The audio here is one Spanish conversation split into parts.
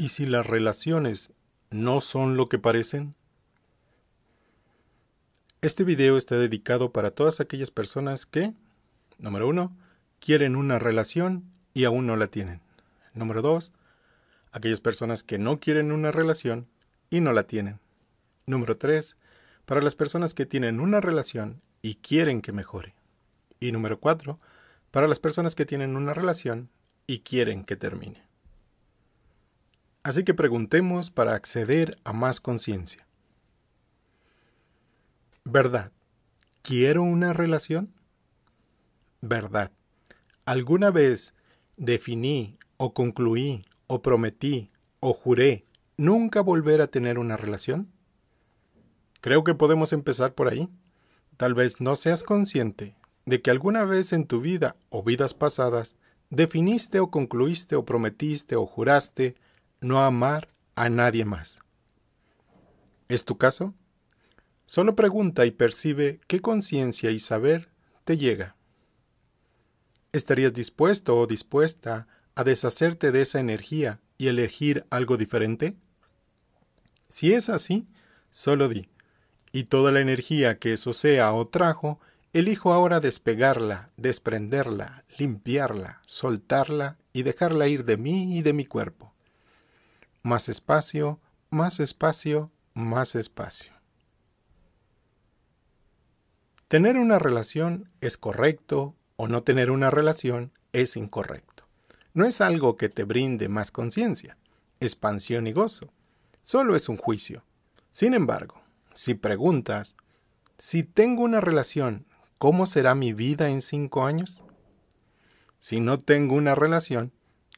¿Y si las relaciones no son lo que parecen? Este video está dedicado para todas aquellas personas que, número uno, quieren una relación y aún no la tienen. Número dos, aquellas personas que no quieren una relación y no la tienen. Número tres, para las personas que tienen una relación y quieren que mejore. Y número cuatro, para las personas que tienen una relación y quieren que termine. Así que preguntemos para acceder a más conciencia. Verdad. ¿Quiero una relación? Verdad. ¿Alguna vez definí o concluí o prometí o juré nunca volver a tener una relación? Creo que podemos empezar por ahí. Tal vez no seas consciente de que alguna vez en tu vida o vidas pasadas definiste o concluiste o prometiste o juraste no amar a nadie más. ¿Es tu caso? Solo pregunta y percibe qué conciencia y saber te llega. ¿Estarías dispuesto o dispuesta a deshacerte de esa energía y elegir algo diferente? Si es así, solo di, y toda la energía que eso sea o trajo, elijo ahora despegarla, desprenderla, limpiarla, soltarla y dejarla ir de mí y de mi cuerpo más espacio, más espacio, más espacio. Tener una relación es correcto o no tener una relación es incorrecto. No es algo que te brinde más conciencia, expansión y gozo. Solo es un juicio. Sin embargo, si preguntas, si tengo una relación, ¿cómo será mi vida en cinco años? Si no tengo una relación,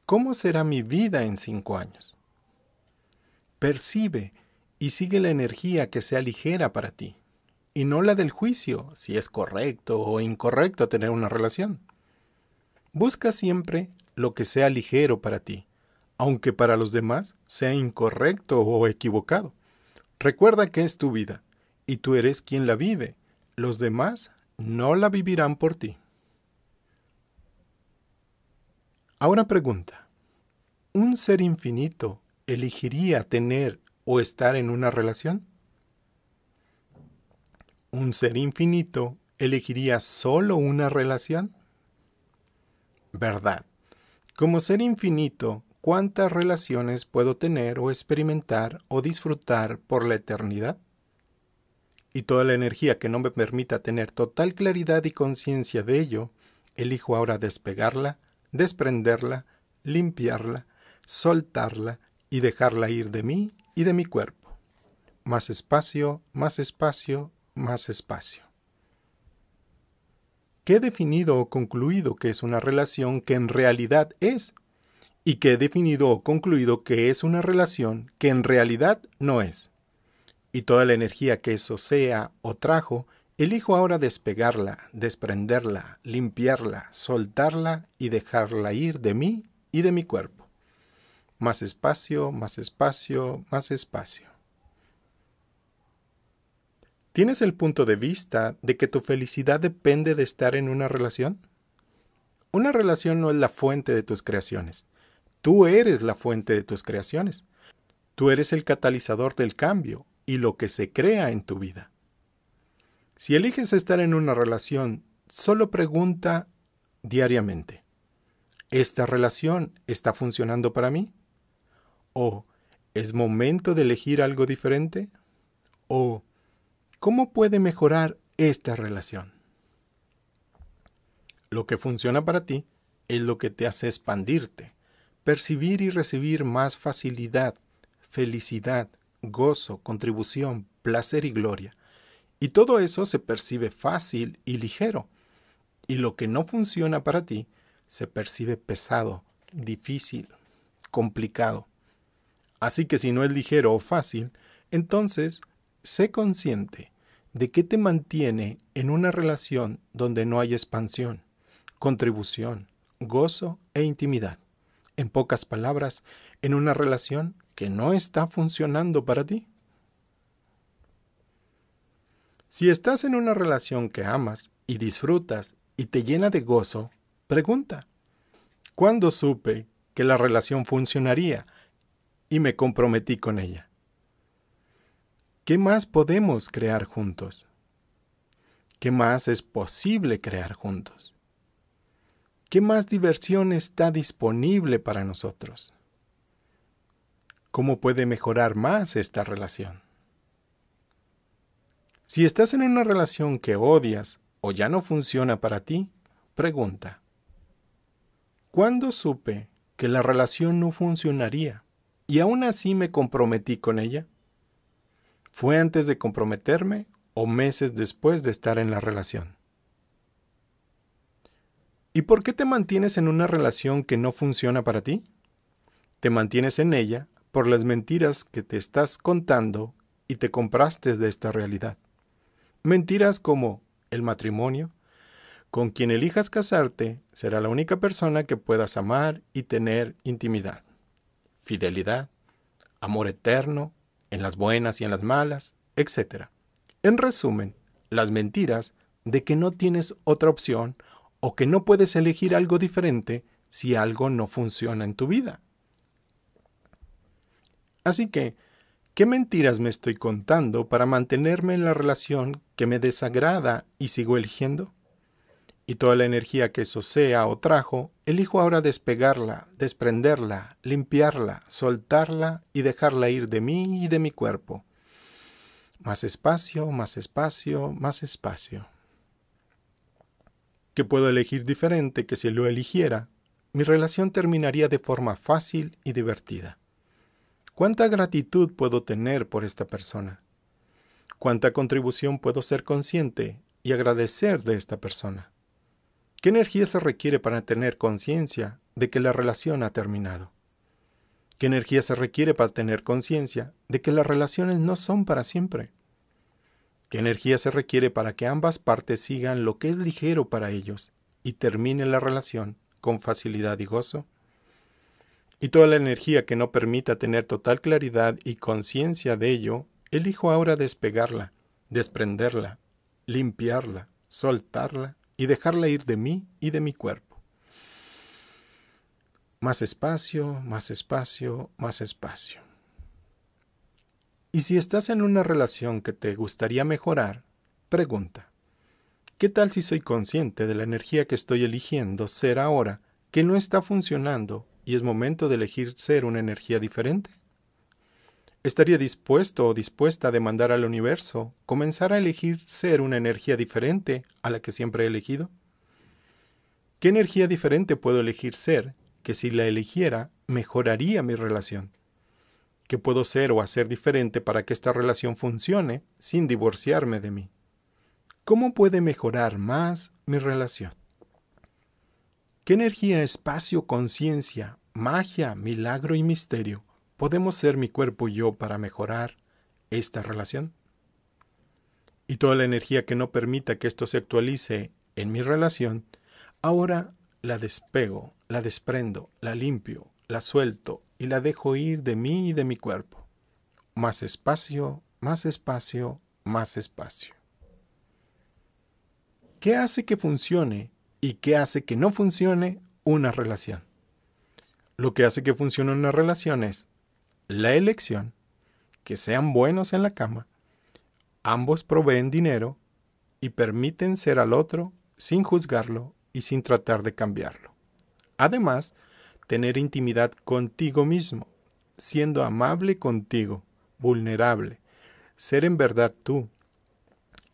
¿cómo será mi vida en cinco años? Percibe y sigue la energía que sea ligera para ti, y no la del juicio, si es correcto o incorrecto tener una relación. Busca siempre lo que sea ligero para ti, aunque para los demás sea incorrecto o equivocado. Recuerda que es tu vida, y tú eres quien la vive. Los demás no la vivirán por ti. Ahora pregunta, ¿un ser infinito elegiría tener o estar en una relación? ¿Un ser infinito elegiría solo una relación? Verdad. Como ser infinito, ¿cuántas relaciones puedo tener o experimentar o disfrutar por la eternidad? Y toda la energía que no me permita tener total claridad y conciencia de ello, elijo ahora despegarla, desprenderla, limpiarla, soltarla, y dejarla ir de mí y de mi cuerpo. Más espacio, más espacio, más espacio. ¿Qué he definido o concluido que es una relación que en realidad es? Y qué he definido o concluido que es una relación que en realidad no es. Y toda la energía que eso sea o trajo, elijo ahora despegarla, desprenderla, limpiarla, soltarla y dejarla ir de mí y de mi cuerpo más espacio, más espacio, más espacio. ¿Tienes el punto de vista de que tu felicidad depende de estar en una relación? Una relación no es la fuente de tus creaciones. Tú eres la fuente de tus creaciones. Tú eres el catalizador del cambio y lo que se crea en tu vida. Si eliges estar en una relación, solo pregunta diariamente, ¿esta relación está funcionando para mí? ¿O es momento de elegir algo diferente? ¿O cómo puede mejorar esta relación? Lo que funciona para ti es lo que te hace expandirte, percibir y recibir más facilidad, felicidad, gozo, contribución, placer y gloria. Y todo eso se percibe fácil y ligero. Y lo que no funciona para ti se percibe pesado, difícil, complicado. Así que si no es ligero o fácil, entonces sé consciente de qué te mantiene en una relación donde no hay expansión, contribución, gozo e intimidad. En pocas palabras, en una relación que no está funcionando para ti. Si estás en una relación que amas y disfrutas y te llena de gozo, pregunta, ¿cuándo supe que la relación funcionaría? y me comprometí con ella. ¿Qué más podemos crear juntos? ¿Qué más es posible crear juntos? ¿Qué más diversión está disponible para nosotros? ¿Cómo puede mejorar más esta relación? Si estás en una relación que odias o ya no funciona para ti, pregunta, ¿cuándo supe que la relación no funcionaría? y aún así me comprometí con ella? ¿Fue antes de comprometerme o meses después de estar en la relación? ¿Y por qué te mantienes en una relación que no funciona para ti? Te mantienes en ella por las mentiras que te estás contando y te compraste de esta realidad. Mentiras como el matrimonio, con quien elijas casarte será la única persona que puedas amar y tener intimidad fidelidad, amor eterno, en las buenas y en las malas, etc. En resumen, las mentiras de que no tienes otra opción o que no puedes elegir algo diferente si algo no funciona en tu vida. Así que, ¿qué mentiras me estoy contando para mantenerme en la relación que me desagrada y sigo eligiendo? y toda la energía que eso sea o trajo, elijo ahora despegarla, desprenderla, limpiarla, soltarla y dejarla ir de mí y de mi cuerpo. Más espacio, más espacio, más espacio. ¿Qué puedo elegir diferente que si lo eligiera, mi relación terminaría de forma fácil y divertida. ¿Cuánta gratitud puedo tener por esta persona? ¿Cuánta contribución puedo ser consciente y agradecer de esta persona? ¿Qué energía se requiere para tener conciencia de que la relación ha terminado? ¿Qué energía se requiere para tener conciencia de que las relaciones no son para siempre? ¿Qué energía se requiere para que ambas partes sigan lo que es ligero para ellos y termine la relación con facilidad y gozo? Y toda la energía que no permita tener total claridad y conciencia de ello, elijo ahora despegarla, desprenderla, limpiarla, soltarla y dejarla ir de mí y de mi cuerpo. Más espacio, más espacio, más espacio. Y si estás en una relación que te gustaría mejorar, pregunta, ¿qué tal si soy consciente de la energía que estoy eligiendo ser ahora, que no está funcionando y es momento de elegir ser una energía diferente? estaría dispuesto o dispuesta a demandar al universo comenzar a elegir ser una energía diferente a la que siempre he elegido? ¿Qué energía diferente puedo elegir ser que si la eligiera mejoraría mi relación? ¿Qué puedo ser o hacer diferente para que esta relación funcione sin divorciarme de mí? ¿Cómo puede mejorar más mi relación? ¿Qué energía, espacio, conciencia, magia, milagro y misterio ¿Podemos ser mi cuerpo y yo para mejorar esta relación? Y toda la energía que no permita que esto se actualice en mi relación, ahora la despego, la desprendo, la limpio, la suelto y la dejo ir de mí y de mi cuerpo. Más espacio, más espacio, más espacio. ¿Qué hace que funcione y qué hace que no funcione una relación? Lo que hace que funcione una relación es la elección, que sean buenos en la cama, ambos proveen dinero y permiten ser al otro sin juzgarlo y sin tratar de cambiarlo. Además, tener intimidad contigo mismo, siendo amable contigo, vulnerable, ser en verdad tú,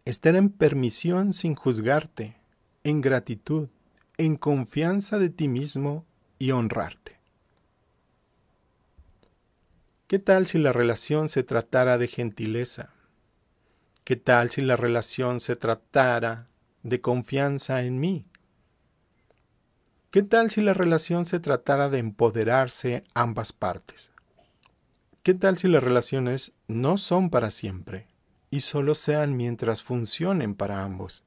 estar en permisión sin juzgarte, en gratitud, en confianza de ti mismo y honrarte. ¿Qué tal si la relación se tratara de gentileza? ¿Qué tal si la relación se tratara de confianza en mí? ¿Qué tal si la relación se tratara de empoderarse ambas partes? ¿Qué tal si las relaciones no son para siempre y solo sean mientras funcionen para ambos?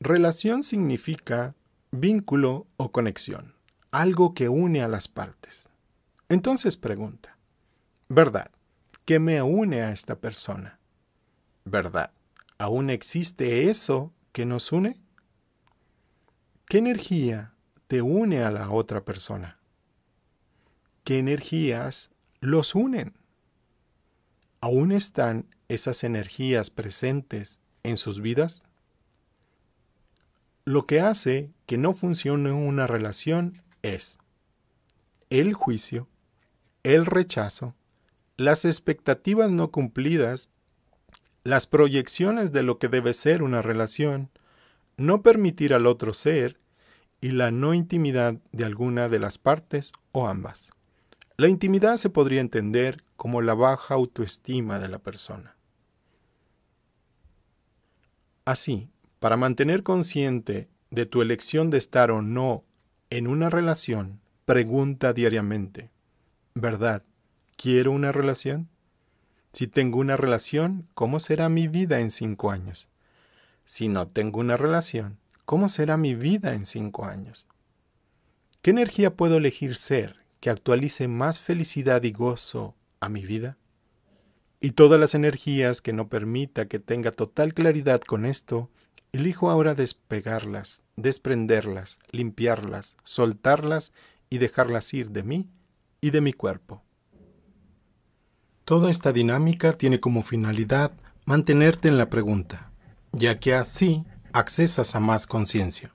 Relación significa vínculo o conexión, algo que une a las partes. Entonces pregunta, ¿verdad? ¿Qué me une a esta persona? ¿Verdad? ¿Aún existe eso que nos une? ¿Qué energía te une a la otra persona? ¿Qué energías los unen? ¿Aún están esas energías presentes en sus vidas? Lo que hace que no funcione una relación es el juicio el rechazo, las expectativas no cumplidas, las proyecciones de lo que debe ser una relación, no permitir al otro ser y la no intimidad de alguna de las partes o ambas. La intimidad se podría entender como la baja autoestima de la persona. Así, para mantener consciente de tu elección de estar o no en una relación, pregunta diariamente. ¿Verdad? ¿Quiero una relación? Si tengo una relación, ¿cómo será mi vida en cinco años? Si no tengo una relación, ¿cómo será mi vida en cinco años? ¿Qué energía puedo elegir ser que actualice más felicidad y gozo a mi vida? Y todas las energías que no permita que tenga total claridad con esto, elijo ahora despegarlas, desprenderlas, limpiarlas, soltarlas y dejarlas ir de mí y de mi cuerpo. Toda esta dinámica tiene como finalidad mantenerte en la pregunta, ya que así accesas a más conciencia.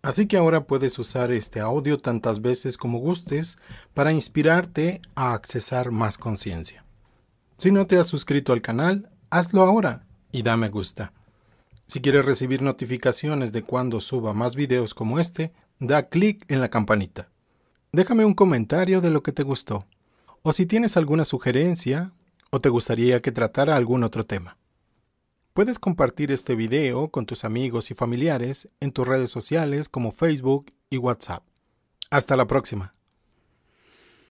Así que ahora puedes usar este audio tantas veces como gustes para inspirarte a accesar más conciencia. Si no te has suscrito al canal, hazlo ahora y da me gusta. Si quieres recibir notificaciones de cuando suba más videos como este, da clic en la campanita. Déjame un comentario de lo que te gustó, o si tienes alguna sugerencia, o te gustaría que tratara algún otro tema. Puedes compartir este video con tus amigos y familiares en tus redes sociales como Facebook y WhatsApp. Hasta la próxima.